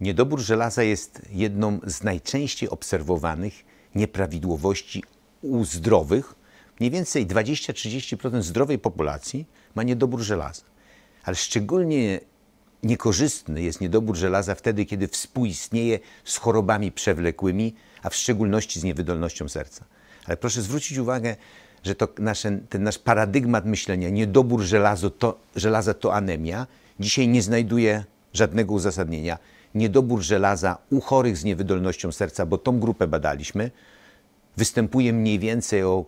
Niedobór żelaza jest jedną z najczęściej obserwowanych nieprawidłowości u zdrowych. Mniej więcej 20-30% zdrowej populacji ma niedobór żelaza. Ale szczególnie niekorzystny jest niedobór żelaza wtedy, kiedy współistnieje z chorobami przewlekłymi, a w szczególności z niewydolnością serca. Ale proszę zwrócić uwagę, że to nasze, ten nasz paradygmat myślenia, niedobór żelazo to, żelaza to anemia, dzisiaj nie znajduje żadnego uzasadnienia niedobór żelaza u chorych z niewydolnością serca, bo tą grupę badaliśmy, występuje mniej więcej o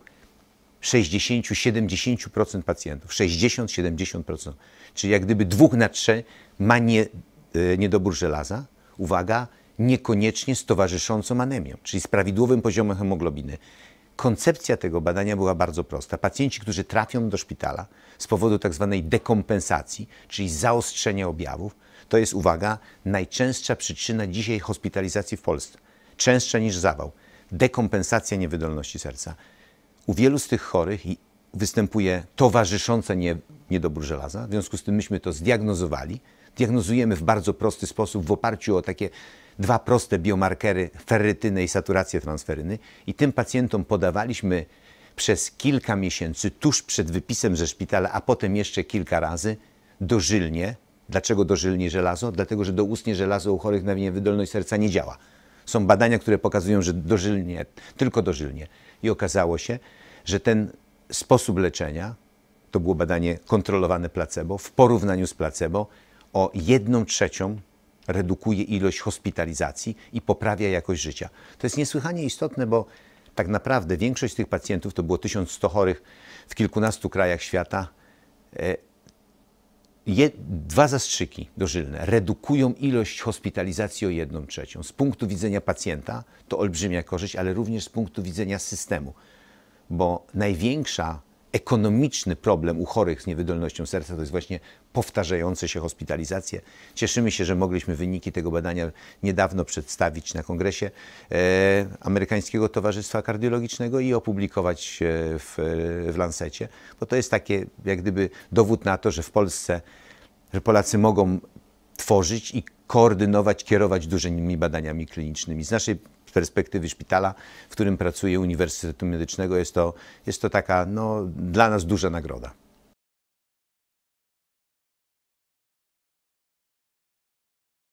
60-70% pacjentów. 60-70%. Czyli jak gdyby dwóch na trzy ma nie, e, niedobór żelaza. Uwaga, niekoniecznie z towarzyszącą anemią, czyli z prawidłowym poziomem hemoglobiny. Koncepcja tego badania była bardzo prosta. Pacjenci, którzy trafią do szpitala z powodu tak zwanej dekompensacji, czyli zaostrzenia objawów, to jest, uwaga, najczęstsza przyczyna dzisiaj hospitalizacji w Polsce. Częstsza niż zawał. Dekompensacja niewydolności serca. U wielu z tych chorych występuje towarzyszące nie, niedobór żelaza. W związku z tym myśmy to zdiagnozowali. Diagnozujemy w bardzo prosty sposób w oparciu o takie dwa proste biomarkery ferrytynę i saturację transferyny i tym pacjentom podawaliśmy przez kilka miesięcy tuż przed wypisem ze szpitala, a potem jeszcze kilka razy dożylnie Dlaczego dożylnie żelazo? Dlatego, że doustnie żelazo u chorych na niewydolność serca nie działa. Są badania, które pokazują, że dożylnie, tylko dożylnie. I okazało się, że ten sposób leczenia, to było badanie kontrolowane placebo, w porównaniu z placebo o jedną trzecią redukuje ilość hospitalizacji i poprawia jakość życia. To jest niesłychanie istotne, bo tak naprawdę większość z tych pacjentów, to było 1100 chorych w kilkunastu krajach świata, e, je, dwa zastrzyki dożylne redukują ilość hospitalizacji o jedną trzecią. Z punktu widzenia pacjenta to olbrzymia korzyść, ale również z punktu widzenia systemu, bo największa ekonomiczny problem u chorych z niewydolnością serca to jest właśnie powtarzające się hospitalizacje. Cieszymy się, że mogliśmy wyniki tego badania niedawno przedstawić na kongresie e, Amerykańskiego Towarzystwa Kardiologicznego i opublikować e, w, w Lancecie, bo to jest takie jak gdyby dowód na to, że w Polsce że Polacy mogą tworzyć i koordynować, kierować dużymi badaniami klinicznymi. Z naszej z perspektywy szpitala, w którym pracuję, Uniwersytetu Medycznego. Jest to, jest to taka no, dla nas duża nagroda.